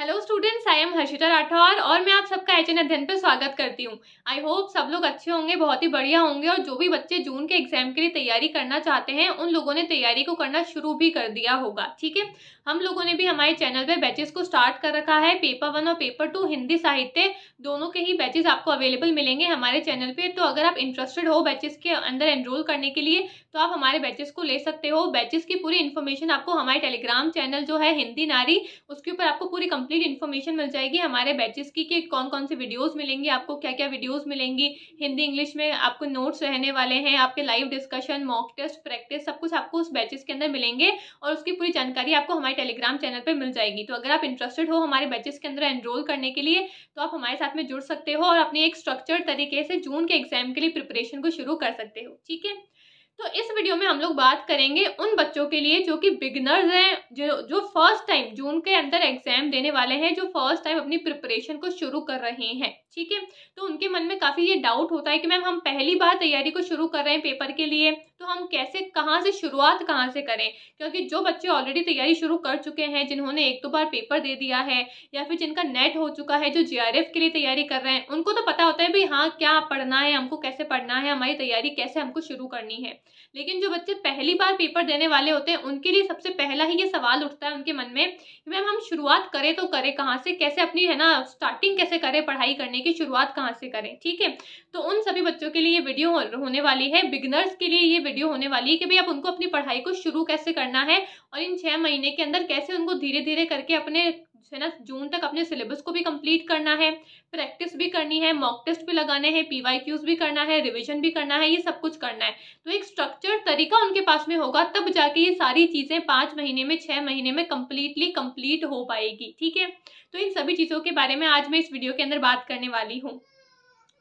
hello students I am Harshita Rathore और मैं आप सबका एच एन अध्ययन पर स्वागत करती हूँ आई होप सब लोग अच्छे होंगे बहुत ही बढ़िया होंगे और जो भी बच्चे जून के एग्जाम के लिए तैयारी करना चाहते हैं उन लोगों ने तैयारी को करना शुरू भी कर दिया होगा ठीक है हम लोगों ने भी हमारे चैनल पर बैचेस को स्टार्ट कर रखा है पेपर वन और पेपर टू हिंदी साहित्य दोनों के ही बैचेज आपको अवेलेबल मिलेंगे हमारे चैनल पर तो अगर आप इंटरेस्टेड हो बैचेस के अंदर एनरोल करने के लिए तो आप हमारे बैचेस को ले सकते हो बैचेस की पूरी इन्फॉर्मेशन आपको हमारे टेलीग्राम चैनल जो है हिंदी नारी उसके ऊपर आपको पूरी कंप्लीट इन्फॉर्मेशन मिल जाएगी हमारे बैचेस की कि कौन कौन से वीडियोस मिलेंगे आपको क्या क्या वीडियोस मिलेंगी हिंदी इंग्लिश में आपको नोट्स रहने वाले हैं आपके live discussion mock test practice सब कुछ आपको उस बैचेस के अंदर मिलेंगे और उसकी पूरी जानकारी आपको हमारे टेलीग्राम चैनल पर मिल जाएगी तो अगर आप इंटरेस्टेड हो हमारे बैचेस के अंदर एनरोल करने के लिए तो आप हमारे साथ में जुड़ सकते हो और अपने एक स्ट्रक्चर तरीके से जून के एग्जाम के लिए प्रिपरेशन को शुरू कर सकते हो ठीक है तो इस वीडियो में हम लोग बात करेंगे उन बच्चों के लिए जो कि बिगनर्स हैं जो जो फर्स्ट टाइम जून के अंदर एग्जाम देने वाले हैं जो फर्स्ट टाइम अपनी प्रिपरेशन को शुरू कर रहे हैं ठीक है तो उनके मन में काफ़ी ये डाउट होता है कि मैम हम पहली बार तैयारी को शुरू कर रहे हैं पेपर के लिए तो हम कैसे कहाँ से शुरुआत कहाँ से करें क्योंकि जो बच्चे ऑलरेडी तैयारी शुरू कर चुके हैं जिन्होंने एक दो बार पेपर दे दिया है या फिर जिनका नेट हो चुका है जो जे के लिए तैयारी कर रहे हैं उनको तो पता होता है भाई हाँ क्या पढ़ना है हमको कैसे पढ़ना है हमारी तैयारी कैसे हमको शुरू करनी है लेकिन जो बच्चे पहली बार पेपर देने वाले होते हैं उनके लिए सबसे पहला ही ये सवाल उठता है उनके मन में कि मैम हम शुरुआत करें तो करें कहाँ से कैसे अपनी है ना स्टार्टिंग कैसे करें पढ़ाई करने करने की शुरुआत कहाँ से करें ठीक है तो उन सभी बच्चों के लिए ये वीडियो होने वाली है बिगनर्स के लिए ये वीडियो होने वाली है कि भाई आप उनको अपनी पढ़ाई को शुरू कैसे करना है और इन छः महीने के अंदर कैसे उनको धीरे धीरे करके अपने है ना जून तक अपने सिलेबस को भी कंप्लीट करना है प्रैक्टिस भी करनी है मॉक टेस्ट भी लगाने हैं पीवाईक्यूज भी करना है रिवीजन भी करना है ये सब कुछ करना है तो एक स्ट्रक्चर तरीका उनके पास में होगा तब जाके ये सारी चीज़ें पाँच महीने में छः महीने में कम्प्लीटली कम्प्लीट हो पाएगी ठीक है तो इन सभी चीज़ों के बारे में आज मैं इस वीडियो के अंदर बात करने वाली हूँ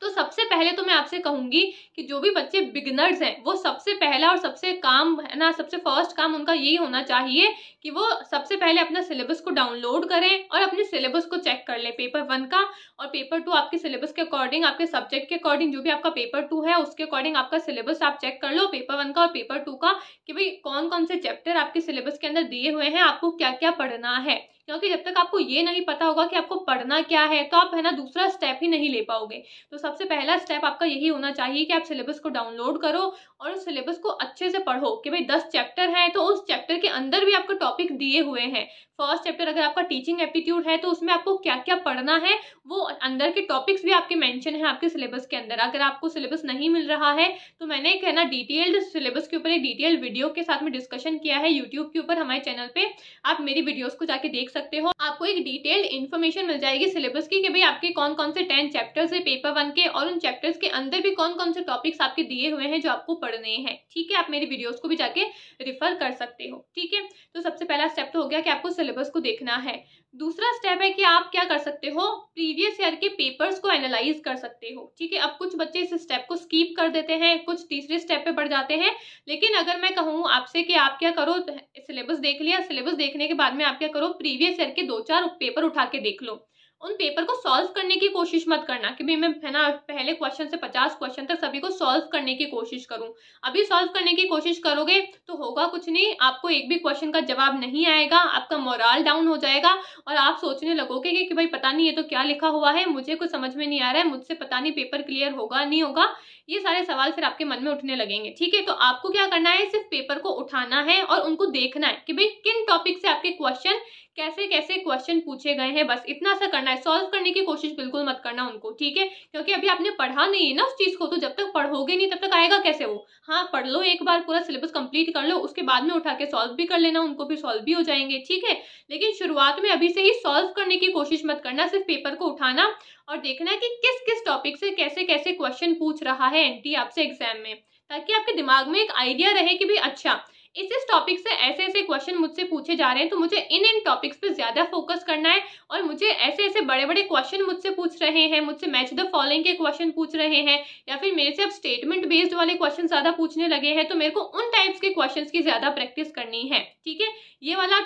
तो सबसे पहले तो मैं आपसे कहूंगी कि जो भी बच्चे बिगनर्स हैं वो सबसे पहला और सबसे काम है ना सबसे फर्स्ट काम उनका यही होना चाहिए कि वो सबसे पहले अपना सिलेबस को डाउनलोड करें और अपने सिलेबस को चेक कर लें पेपर वन का और पेपर टू आपके सिलेबस के अकॉर्डिंग आपके सब्जेक्ट के अकॉर्डिंग जो भी आपका पेपर टू है उसके अकॉर्डिंग आपका सिलेबस आप चेक कर लो पेपर वन का और पेपर टू का कि भाई कौन कौन से चैप्टर आपके सिलेबस के अंदर दिए हुए हैं आपको क्या क्या पढ़ना है क्योंकि जब तक आपको ये नहीं पता होगा कि आपको पढ़ना क्या है तो आप है ना दूसरा स्टेप ही नहीं ले पाओगे तो सबसे पहला स्टेप आपका यही होना चाहिए कि आप सिलेबस को डाउनलोड करो और उस सिलेबस को अच्छे से पढ़ो कि भाई दस चैप्टर हैं तो उस चैप्टर के अंदर भी आपको टॉपिक दिए हुए हैं फर्स्ट चैप्टर अगर आपका टीचिंग एप्टीट्यूड है तो उसमें आपको क्या क्या पढ़ना है वो अंदर के टॉपिक्स भी आपके मेंशन हैं आपके सिलेबस के अंदर अगर आपको सिलेबस नहीं मिल रहा है तो मैंने कहना डिटेल्ड सिलेबस के ऊपर एक डिटेल्ड वीडियो के साथ में डिस्कशन किया है यूट्यूब के ऊपर हमारे चैनल पर आप मेरी वीडियोज़ को जाके देख सकते हो आपको एक डिटेल्ड इन्फॉर्मेशन मिल जाएगी सिलेबस की कि भाई आपके कौन कौन से टेन चैप्टर्स है पेपर वन के और उन चैप्टर्स के अंदर भी कौन कौन से टॉपिक्स आपके दिए हुए हैं जो आपको पढ़ने हैं ठीक है आप मेरी वीडियोस को भी जाके रिफर कर सकते हो ठीक है तो सबसे पहला स्टेप तो हो गया कि आपको सिलेबस को देखना है दूसरा स्टेप है कि आप क्या कर सकते हो प्रीवियस ईयर के पेपर्स को एनालाइज कर सकते हो ठीक है अब कुछ बच्चे इस स्टेप को स्कीप कर देते हैं कुछ तीसरे स्टेप पे बढ़ जाते हैं लेकिन अगर मैं कहूँ आपसे कि आप क्या करो सिलेबस देख लिया सिलेबस देखने के बाद में आप क्या करो प्रीवियस ईयर के दो चार पेपर उठा के देख लो उन पेपर को सॉल्व करने की कोशिश मत करना कि भाई मैं है ना पहले क्वेश्चन से पचास क्वेश्चन तक सभी को सॉल्व करने की कोशिश करूं अभी सॉल्व करने की कोशिश करोगे तो होगा कुछ नहीं आपको एक भी क्वेश्चन का जवाब नहीं आएगा आपका मोरल डाउन हो जाएगा और आप सोचने लगोगे कि, कि भाई पता नहीं ये तो क्या लिखा हुआ है मुझे कुछ समझ में नहीं आ रहा है मुझसे पता नहीं पेपर क्लियर होगा नहीं होगा ये सारे सवाल फिर आपके मन में उठने लगेंगे ठीक है तो आपको क्या करना है सिर्फ पेपर को उठाना है और उनको देखना है कि भाई किन टॉपिक से आपके क्वेश्चन कैसे कैसे क्वेश्चन पूछे गए हैं बस इतना सा करना है सॉल्व करने की कोशिश बिल्कुल मत करना उनको ठीक है क्योंकि अभी आपने पढ़ा नहीं है ना उस चीज को तो जब तक पढ़ोगे नहीं तब तक आएगा कैसे वो हाँ पढ़ लो एक बार पूरा सिलेबस कंप्लीट कर लो उसके बाद में उठा के सॉल्व भी कर लेना उनको फिर सॉल्व भी हो जाएंगे ठीक है लेकिन शुरुआत में अभी से ही सॉल्व करने की कोशिश मत करना सिर्फ पेपर को उठाना और देखना कि किस किस टॉपिक से कैसे कैसे क्वेश्चन पूछ रहा है है एनटी आपसे एग्जाम में ताकि आपके दिमाग में एक आइडिया रहे कि भाई अच्छा इस इस टॉपिक से ऐसे ऐसे क्वेश्चन मुझसे पूछे जा रहे हैं तो मुझे इन इन टॉपिक्स पे ज़्यादा फोकस करना है और मुझे ऐसे ऐसे बड़े बड़े क्वेश्चन मुझसे पूछ रहे हैं मुझसे मैच द फॉलोइंग के क्वेश्चन पूछ रहे हैं या फिर मेरे से अब स्टेटमेंट बेस्ड वाले क्वेश्चन ज़्यादा पूछने लगे हैं तो मेरे को उन टाइप्स के क्वेश्चन की ज़्यादा प्रैक्टिस करनी है ठीक है ये वाला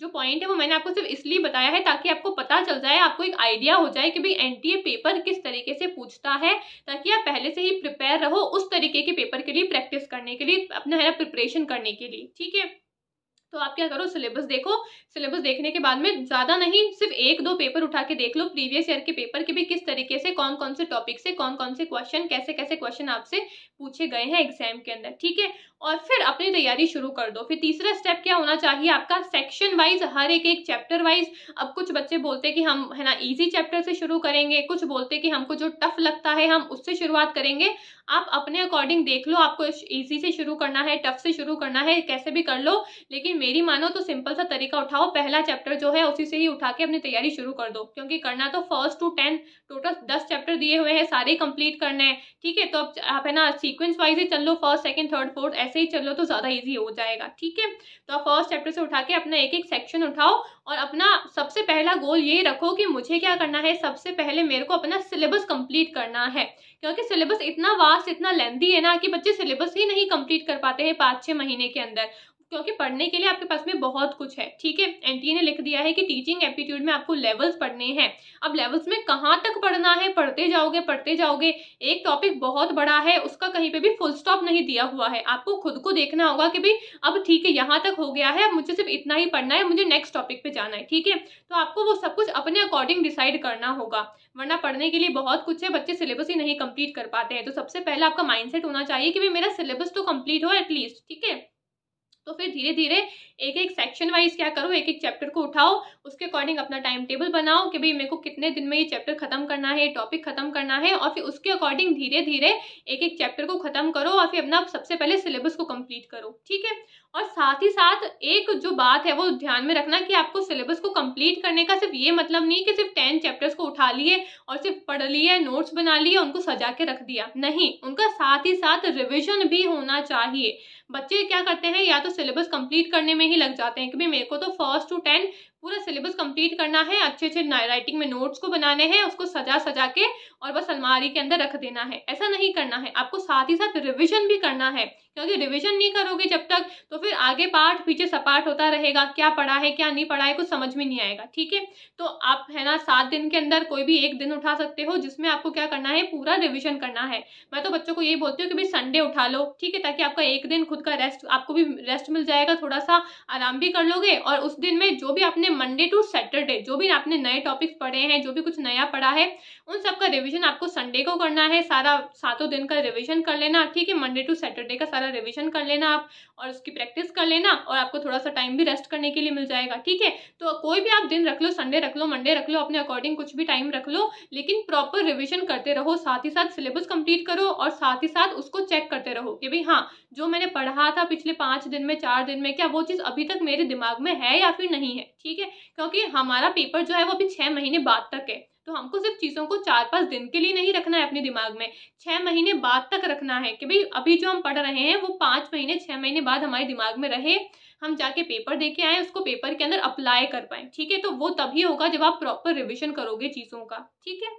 जो पॉइंट है वो मैंने आपको सिर्फ इसलिए बताया है ताकि आपको पता चल जाए आपको एक आइडिया हो जाए कि भाई एनटीए पेपर किस तरीके से पूछता है ताकि आप पहले से ही प्रिपेयर रहो उस तरीके के पेपर के लिए प्रैक्टिस करने के लिए अपना है ना प्रिपरेशन करने के लिए ठीक है तो आप क्या करो सिलेबस देखो सिलेबस देखने के बाद में ज़्यादा नहीं सिर्फ एक दो पेपर उठा के देख लो प्रीवियस ईयर के पेपर के भी किस तरीके से कौन कौन से टॉपिक से कौन कौन से क्वेश्चन कैसे कैसे क्वेश्चन आपसे पूछे गए हैं एग्जाम के अंदर ठीक है और फिर अपनी तैयारी शुरू कर दो फिर तीसरा स्टेप क्या होना चाहिए आपका सेक्शन वाइज हर एक एक चैप्टर वाइज अब कुछ बच्चे बोलते कि हम है ना इजी चैप्टर से शुरू करेंगे कुछ बोलते कि हमको जो टफ लगता है हम उससे शुरुआत करेंगे आप अपने अकॉर्डिंग देख लो आपको ईजी से शुरू करना है टफ से शुरू करना है कैसे भी कर लो लेकिन मेरी मानो तो सिंपल सा तरीका उठाओ पहला चैप्टर जो है उसी से ही उठा के अपनी तैयारी शुरू कर दो क्योंकि करना तो फर्स्ट टू टेन टोटल दस चैप्टर दिए हुए हैं सारे कंप्लीट करने हैं ठीक है तो अब आप है ना सीक्वेंस वाइज ही चल लो फर्स्ट सेकेंड थर्ड फोर्थ ऐसे ही चलो तो ज़्यादा ईजी हो जाएगा ठीक है तो आप फर्स्ट चैप्टर से उठा के अपना एक एक सेक्शन उठाओ और अपना सबसे पहला गोल ये रखो कि मुझे क्या करना है सबसे पहले मेरे को अपना सिलेबस कंप्लीट करना है क्योंकि सिलेबस इतना वास्ट इतना लेंथी है ना कि बच्चे सिलेबस ही नहीं कंप्लीट कर पाते हैं पाँच छः महीने के अंदर क्योंकि पढ़ने के लिए आपके पास में बहुत कुछ है ठीक है एनटीए ने लिख दिया है कि टीचिंग एप्टीट्यूड में आपको लेवल्स पढ़ने हैं अब लेवल्स में कहाँ तक पढ़ना है पढ़ते जाओगे पढ़ते जाओगे एक टॉपिक बहुत बड़ा है उसका कहीं पे भी फुल स्टॉप नहीं दिया हुआ है आपको खुद को देखना होगा कि भाई अब ठीक है यहाँ तक हो गया है अब मुझे सिर्फ इतना ही पढ़ना है मुझे नेक्स्ट टॉपिक पे जाना है ठीक है तो आपको वो सब कुछ अपने अकॉर्डिंग डिसाइड करना होगा वरना पढ़ने के लिए बहुत कुछ है बच्चे सिलेबस ही नहीं कम्प्लीट कर पाते हैं तो सबसे पहले आपका माइंड होना चाहिए कि भाई मेरा सिलेबस तो कम्प्लीट हो एटलीस्ट ठीक है तो फिर धीरे धीरे एक एक सेक्शन वाइज क्या करो एक एक चैप्टर को उठाओ उसके अकॉर्डिंग अपना टाइम टेबल बनाओ कि भाई मेरे को कितने दिन में ये चैप्टर खत्म करना है टॉपिक खत्म करना है और फिर उसके अकॉर्डिंग धीरे धीरे एक एक चैप्टर को खत्म करो और फिर अपना सबसे पहले सिलेबस को कंप्लीट करो ठीक है और साथ ही साथ एक जो बात है वो ध्यान में रखना कि आपको सिलेबस को कंप्लीट करने का सिर्फ ये मतलब नहीं कि सिर्फ टेन चैप्टर्स को उठा लिए और सिर्फ पढ़ लिए नोट्स बना लिए उनको सजा के रख दिया नहीं उनका साथ ही साथ रिविजन भी होना चाहिए बच्चे क्या करते हैं या तो सिलेबस कंप्लीट करने में ही लग जाते हैं कि भाई मेरे को तो फर्स्ट टू टेंथ पूरा सिलेबस कंप्लीट करना है अच्छे अच्छे राइटिंग में नोट्स को बनाने हैं उसको सजा सजा के और बस अलमारी के अंदर रख देना है ऐसा नहीं करना है आपको साथ ही साथ रिविजन भी करना है क्योंकि रिविजन नहीं करोगे जब तक तो फिर आगे पार्ट पीछे सपाट होता रहेगा क्या पढ़ा है क्या नहीं पढ़ा है कुछ समझ में नहीं आएगा ठीक है तो आप है ना सात दिन के अंदर कोई भी एक दिन उठा सकते हो जिसमें आपको क्या करना है पूरा रिविजन करना है मैं तो बच्चों को ये बोलती हूँ कि भाई संडे उठा लो ठीक है ताकि आपका एक दिन खुद का रेस्ट आपको भी रेस्ट मिल जाएगा थोड़ा सा आराम भी कर लोगे और उस दिन में जो भी आपने आपने मंडे टू सैटरडे जो भी आपने नए टॉपिक्स पढ़े हैं जो भी कुछ नया पढ़ा है उन सब का रिविजन आपको संडे को करना है सारा सातों दिन का रिविजन कर लेना ठीक है मंडे टू सैटरडे का सारा रिविजन कर लेना आप और उसकी प्रैक्टिस कर लेना और आपको थोड़ा सा टाइम भी रेस्ट करने के लिए मिल जाएगा ठीक है तो कोई भी आप दिन रख लो संडे रख लो मंडे रख लो अपने अकॉर्डिंग कुछ भी टाइम रख लो लेकिन प्रॉपर रिविजन करते रहो साथ ही साथ सिलेबस कंप्लीट करो और साथ ही साथ उसको चेक करते रहो कि भाई हाँ जो मैंने पढ़ा था पिछले पाँच दिन में चार दिन में क्या वो चीज़ अभी तक मेरे दिमाग में है या फिर नहीं है ठीक है क्योंकि हमारा पेपर जो है वो अभी छः महीने बाद तक है तो हमको सिर्फ चीज़ों को चार पाँच दिन के लिए नहीं रखना है अपने दिमाग में छः महीने बाद तक रखना है कि भाई अभी जो हम पढ़ रहे हैं वो पाँच महीने छः महीने बाद हमारे दिमाग में रहे हम जाके पेपर दे के आए उसको पेपर के अंदर अप्लाई कर पाए ठीक है तो वो तभी होगा जब आप प्रॉपर रिविजन करोगे चीज़ों का ठीक है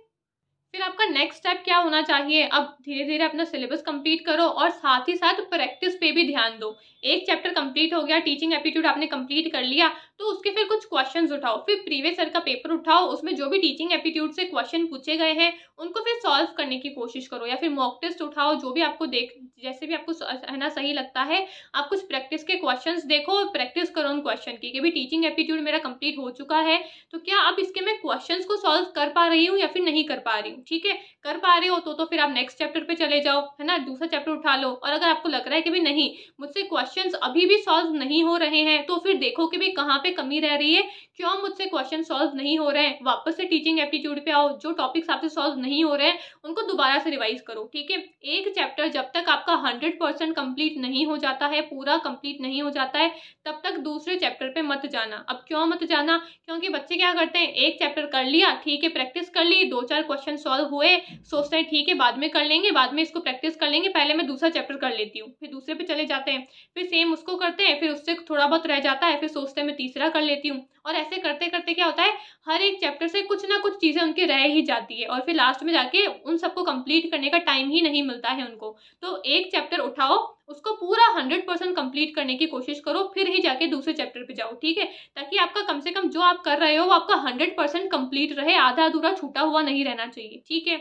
फिर आपका नेक्स्ट स्टेप क्या होना चाहिए अब धीरे धीरे अपना सिलेबस कंप्लीट करो और साथ ही साथ प्रैक्टिस पे भी ध्यान दो एक चैप्टर कंप्लीट हो गया टीचिंग एप्टीट्यूड आपने कंप्लीट कर लिया तो उसके फिर कुछ क्वेश्चन उठाओ फिर प्रीवियस ईयर का पेपर उठाओ उसमें जो भी टीचिंग एप्टीट्यूड से क्वेश्चन पूछे गए हैं उनको फिर सॉल्व करने की कोशिश करो या फिर मॉक टेस्ट उठाओ जो भी आपको देख जैसे भी आपको है ना सही लगता है आप कुछ प्रैक्टिस के क्वेश्चन देखो और प्रैक्टिस करो उन क्वेश्चन की कि भी टीचिंग एप्टीट्यूड मेरा कंप्लीट हो चुका है तो क्या आप इसके मैं क्वेश्चन को सॉल्व कर पा रही हूँ या फिर नहीं कर पा रही हूँ ठीक है कर पा रहे हो तो तो फिर आप नेक्स्ट चैप्टर पे चले जाओ है ना दूसरा चैप्टर उठा लो और अगर आपको लग रहा है कि भी नहीं मुझसे क्वेश्चन अभी भी सॉल्व नहीं हो रहे हैं तो फिर देखो कि भाई कहाँ पर पे कमी रह रही है क्यों मुझसे क्वेश्चन सॉल्व नहीं हो रहे हैं वापस से टीचिंग एप्टीट्यूड पे आओ जो टॉपिक्स आपसे सॉल्व नहीं हो रहे हैं उनको दोबारा से रिवाइज करो ठीक है एक चैप्टर जब तक आपका हंड्रेड परसेंट कंप्लीट नहीं हो जाता है पूरा कंप्लीट नहीं हो जाता है तब तक दूसरे चैप्टर पे मत जाना अब क्यों मत जाना क्योंकि बच्चे क्या करते हैं एक चैप्टर कर लिया ठीक है प्रैक्टिस कर ली दो चार क्वेश्चन सॉल्व हुए सोचते हैं ठीक है बाद में कर लेंगे बाद में इसको प्रैक्टिस कर लेंगे पहले मैं दूसरा चैप्टर कर लेती हूँ फिर दूसरे पे चले जाते हैं फिर सेम उसको करते हैं फिर उससे थोड़ा बहुत रह जाता है फिर सोचते हैं मैं तीसरे तरह कर लेती हूँ और ऐसे करते करते क्या होता है हर एक चैप्टर से कुछ ना कुछ चीज़ें उनके रह ही जाती है और फिर लास्ट में जाके उन सबको कंप्लीट करने का टाइम ही नहीं मिलता है उनको तो एक चैप्टर उठाओ उसको पूरा हंड्रेड परसेंट कंप्लीट करने की कोशिश करो फिर ही जाके दूसरे चैप्टर पे जाओ ठीक है ताकि आपका कम से कम जो आप कर रहे हो वो आपका हंड्रेड परसेंट कंप्लीट रहे आधा अधूरा छूटा हुआ नहीं रहना चाहिए ठीक है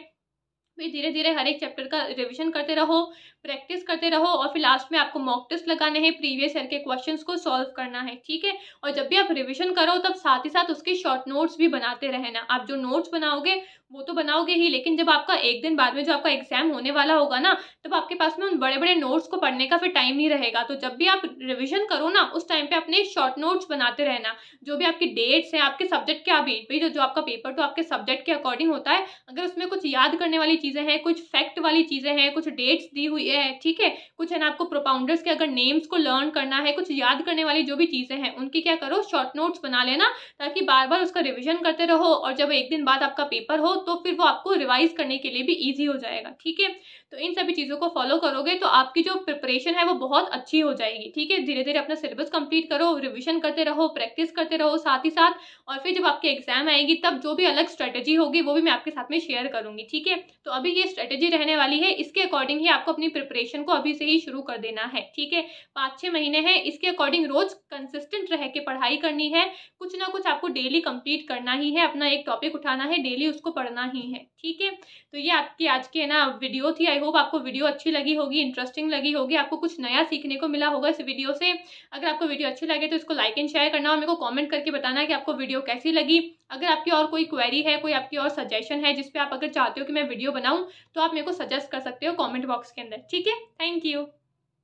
फिर धीरे धीरे हर एक चैप्टर का रिविजन करते रहो प्रैक्टिस करते रहो और फिर लास्ट में आपको मॉक टेस्ट लगाने हैं प्रीवियस ईयर के क्वेश्चन को सॉल्व करना है ठीक है और जब भी आप रिविजन करो तब साथ ही साथ उसके शॉर्ट नोट्स भी बनाते रहना आप जो नोट्स बनाओगे वो तो बनाओगे ही लेकिन जब आपका एक दिन बाद में जो आपका एग्जाम होने वाला होगा ना तब आपके पास में उन बड़े बड़े नोट्स को पढ़ने का फिर टाइम नहीं रहेगा तो जब भी आप रिविजन करो ना उस टाइम पे अपने शॉर्ट नोट्स बनाते रहना जो भी आपकी डेट्स हैं आपके सब्जेक्ट के अभी जो, जो आपका पेपर तो आपके सब्जेक्ट के अकॉर्डिंग होता है अगर उसमें कुछ याद करने वाली चीज़ें हैं कुछ फैक्ट वाली चीज़ें हैं कुछ डेट्स दी हुई ये है ठीक है कुछ है ना आपको प्रोपाउंडर्स के अगर नेम्स को लर्न करना है कुछ याद करने वाली जो भी चीज़ें हैं उनकी क्या करो शॉर्ट नोट्स बना लेना ताकि बार बार उसका रिविजन करते रहो और जब एक दिन बाद आपका पेपर हो तो फिर वो आपको रिवाइज करने के लिए भी ईजी हो जाएगा ठीक है तो इन सभी चीज़ों को फॉलो करोगे तो आपकी जो प्रिपरेशन है वो बहुत अच्छी हो जाएगी ठीक है धीरे धीरे अपना सिलेबस कंप्लीट करो रिविजन करते रहो प्रैक्टिस करते रहो साथ ही साथ और फिर जब आपके एग्जाम आएगी तब जो भी अलग स्ट्रेटेजी होगी वो भी मैं आपके साथ में शेयर करूंगी ठीक है तो अभी ये स्ट्रेटेजी रहने वाली है इसके अकॉर्डिंग ही आपको अपनी प्रिपरेशन को अभी से ही शुरू कर देना है ठीक है पाँच छः महीने हैं इसके अकॉर्डिंग रोज कंसिस्टेंट रह के पढ़ाई करनी है कुछ ना कुछ आपको डेली कंप्लीट करना ही है अपना एक टॉपिक उठाना है डेली उसको पढ़ना ही है ठीक है तो ये आपकी आज की है ना वीडियो थी आई होप आपको वीडियो अच्छी लगी होगी इंटरेस्टिंग लगी होगी आपको कुछ नया सीखने को मिला होगा इस वीडियो से अगर आपको वीडियो अच्छी लगे तो इसको लाइक एंड शेयर करना और मेरे को कॉमेंट करके बताना कि आपको वीडियो कैसी लगी अगर आपकी और कोई क्वेरी है कोई आपकी और सजेशन है जिसपे आप अगर चाहते हो कि मैं वीडियो बनाऊँ तो आप मेरे को सजेस्ट कर सकते हो कॉमेंट बॉक्स के अंदर ठीक है थैंक यू